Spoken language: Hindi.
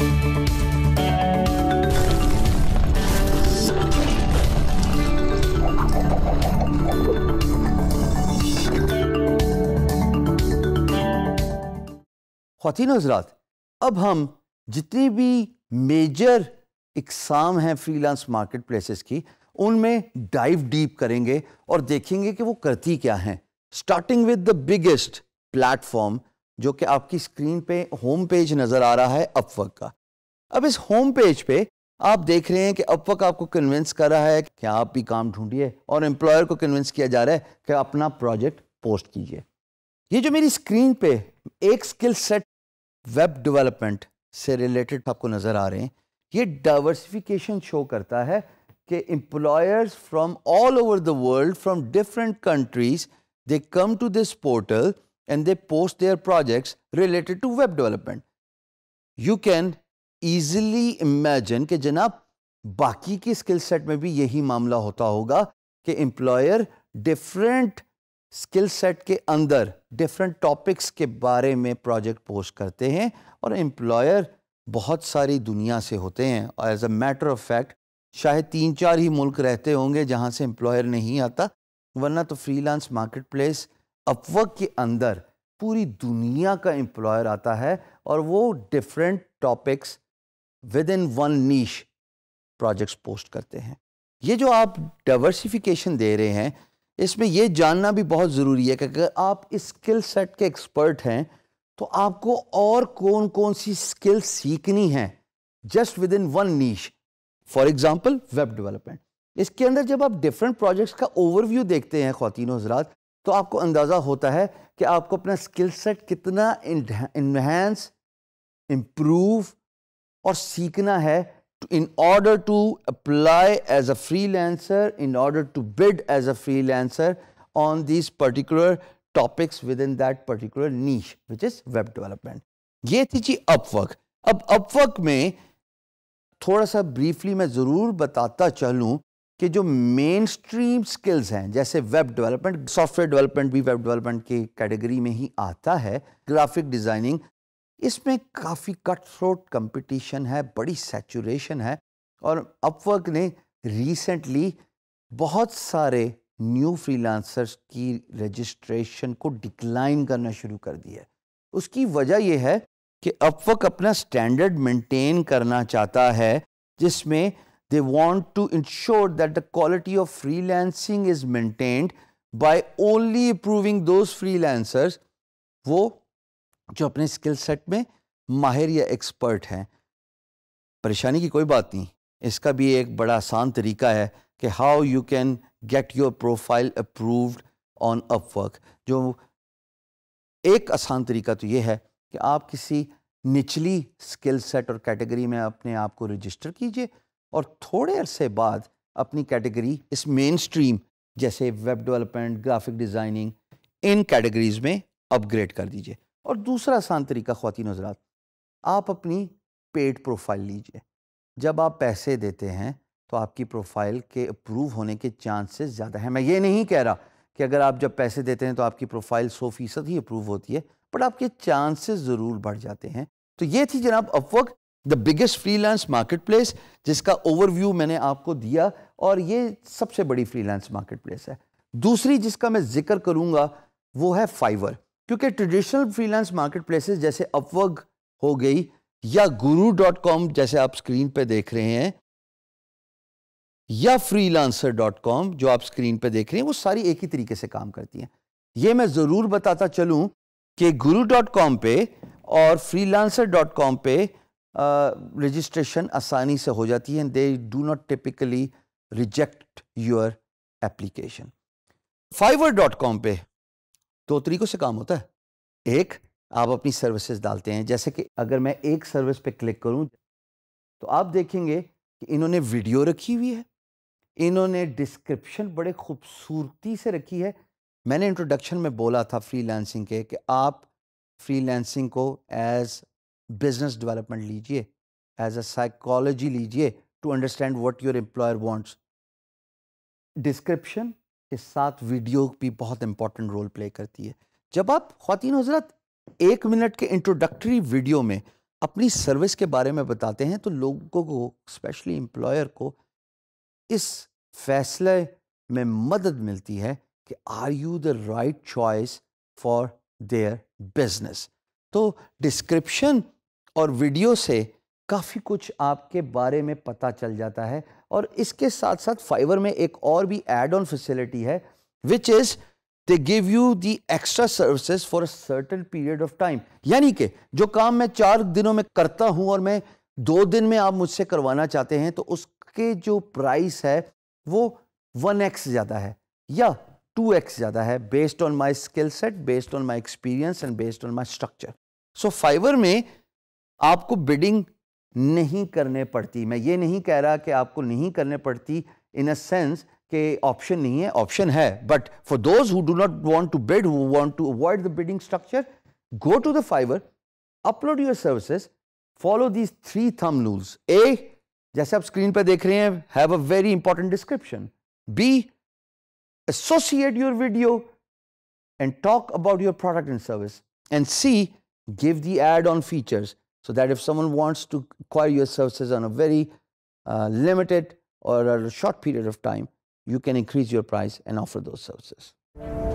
खातिन हजरात अब हम जितनी भी मेजर इकसाम हैं फ्रीलांस मार्केट प्लेसेस की उनमें डाइव डीप करेंगे और देखेंगे कि वो करती क्या हैं starting with the biggest platform जो कि आपकी स्क्रीन पे होम पेज नज़र आ रहा है अपवक का अब इस होम पेज पे आप देख रहे हैं कि अपवक आपको कन्विंस कर रहा है कि आप भी काम ढूंढिए और एम्प्लॉयर को कन्विंस किया जा रहा है कि अपना प्रोजेक्ट पोस्ट कीजिए ये जो मेरी स्क्रीन पे एक स्किल सेट वेब डेवलपमेंट से रिलेटेड आपको नज़र आ रहे हैं ये डाइवर्सिफिकेशन शो करता है कि employers from all over the world from different countries they come to this portal and they post their projects related to web development. You can easily imagine कि जनाब बाकी के स्किल सेट में भी यही मामला होता होगा कि एम्प्लॉयर डिफरेंट स्किल सेट के अंदर डिफरेंट टॉपिक्स के बारे में प्रोजेक्ट पोस्ट करते हैं और एम्प्लॉयर बहुत सारी दुनिया से होते हैं और as a matter of fact शायद तीन चार ही मुल्क रहते होंगे जहां से एम्प्लॉयर नहीं आता वरना तो फ्रीलांस मार्केटप्लेस अपवर्क के अंदर पूरी दुनिया का एम्प्लॉयर आता है और वो different topics within one niche projects post करते हैं ये जो आप डाइवर्सिफिकेशन दे रहे हैं इसमें यह जानना भी बहुत ज़रूरी है कि अगर आप इस स्किल सेट के एक्सपर्ट हैं तो आपको और कौन कौन सी स्किल सीखनी है just within one niche for example web development इसके अंदर जब आप डिफरेंट प्रोजेक्ट्स का ओवरव्यू देखते हैं खातिन हजरात तो आपको अंदाज़ा होता है कि आपको अपना स्किल सेट कितना इन्हेंस इम्प्रूव और सीखना है in order to apply as a free freelancer in order to bid as a free freelancer on this particular topics within that particular niche which is web development ये थी जी अपवर्क अब अपवर्क में थोड़ा सा ब्रीफली मैं ज़रूर बताता चलूँ कि जो मेन स्ट्रीम स्किल्स हैं जैसे वेब डेवलपमेंट सॉफ्टवेयर डेवलपमेंट भी वेब डेवलपमेंट की कैटेगरी में ही आता है ग्राफिक डिज़ाइनिंग इसमें काफ़ी कट थ्रोट कम्पिटिशन है बड़ी सेचुरेशन है और अपवर्क ने रिसेंटली बहुत सारे न्यू फ्रीलांसर्स की रजिस्ट्रेशन को डिक्लाइन करना शुरू कर दिया है उसकी वजह यह है कि अपवर्क अपना स्टैंडर्ड मेंटेन करना चाहता है जिसमें They want to ensure that the quality of freelancing is maintained by only approving those freelancers वो जो अपने स्किल सेट में माहिर या एक्सपर्ट हैं परेशानी की कोई बात नहीं इसका भी एक बड़ा आसान तरीका है कि how you can get your profile approved on Upwork जो एक आसान तरीका तो ये है कि आप किसी निचली स्किल सेट और कैटेगरी में अपने आप को रजिस्टर कीजिए और थोड़े अरसे बाद अपनी कैटेगरी इस मेन स्ट्रीम जैसे वेब डेवलपमेंट ग्राफिक डिज़ाइनिंग इन कैटेगरीज़ में अपग्रेड कर दीजिए और दूसरा आसान तरीका ख़वान हजरात आप अपनी पेड प्रोफाइल लीजिए जब आप पैसे देते हैं तो आपकी प्रोफाइल के अप्रूव होने के चांसेस ज़्यादा हैं मैं ये नहीं कह रहा कि अगर आप जब पैसे देते हैं तो आपकी प्रोफाइल सौ फीसद ही अप्रूव होती है बट आपके चांसेस ज़रूर बढ़ जाते हैं तो ये थी जनाब Upwork the biggest freelance marketplace जिसका ओवरव्यू मैंने आपको दिया और ये सबसे बड़ी फ्रीलांस मार्केटप्लेस है दूसरी जिसका मैं जिक्र करूंगा वो है फाइवर क्योंकि ट्रेडिशनल फ्रीलांस मार्केटप्लेसेस जैसे अपवर्ग हो गई या गुरु डॉट कॉम जैसे आप स्क्रीन पे देख रहे हैं या फ्रीलांसर डॉट कॉम जो आप स्क्रीन पे देख रहे हैं वो सारी एक ही तरीके से काम करती हैं ये मैं ज़रूर बताता चलूं कि गुरु डॉट कॉम पे और फ्रीलांसर डॉट कॉम पे रजिस्ट्रेशन uh, आसानी से हो जाती है they do not typically reject your application Fiverr dot com पर दो तरीक़ों से काम होता है एक आप अपनी सर्विसेज डालते हैं जैसे कि अगर मैं एक सर्विस पे क्लिक करूं तो आप देखेंगे कि इन्होंने वीडियो रखी हुई है इन्होंने डिस्क्रिप्शन बड़े खूबसूरती से रखी है मैंने इंट्रोडक्शन में बोला था फ्रीलांसिंग के कि आप फ्रीलांसिंग को एज बिजनेस डेवलपमेंट लीजिए एज अ साइकोलॉजी लीजिए to understand what your employer wants description के साथ वीडियो भी बहुत इंपॉर्टेंट रोल प्ले करती है जब आप खातिन हजरत एक मिनट के इंट्रोडक्टरी वीडियो में अपनी सर्विस के बारे में बताते हैं तो लोगों को स्पेशली एम्प्लॉयर को इस फैसले में मदद मिलती है कि are you the right choice for their business तो डिस्क्रिप्शन और वीडियो से काफ़ी कुछ आपके बारे में पता चल जाता है और इसके साथ साथ फाइवर में एक और भी एड ऑन फैसिलिटी है which is they give you the extra services for a certain period of time यानी कि जो काम मैं चार दिनों में करता हूँ और मैं दो दिन में आप मुझसे करवाना चाहते हैं तो उसके जो प्राइस है वो वन एक्स ज़्यादा है या टू एक्स ज़्यादा है based on my skill set based on my experience and based on my structure so Fiverr में आपको बिडिंग नहीं करने पड़ती मैं ये नहीं कह रहा कि आपको नहीं करने पड़ती इन अ सेंस कि ऑप्शन नहीं है ऑप्शन है but for those who do not want to bid who want to avoid the bidding structure go to the Fiverr upload your services follow these three thumb rules A जैसे आप स्क्रीन पर देख रहे हैं have a very important description be associate your video and talk about your product and service and see give the add on features So that if someone wants to acquire your services on a very uh, limited or a short period of time, you can increase your price and offer those services.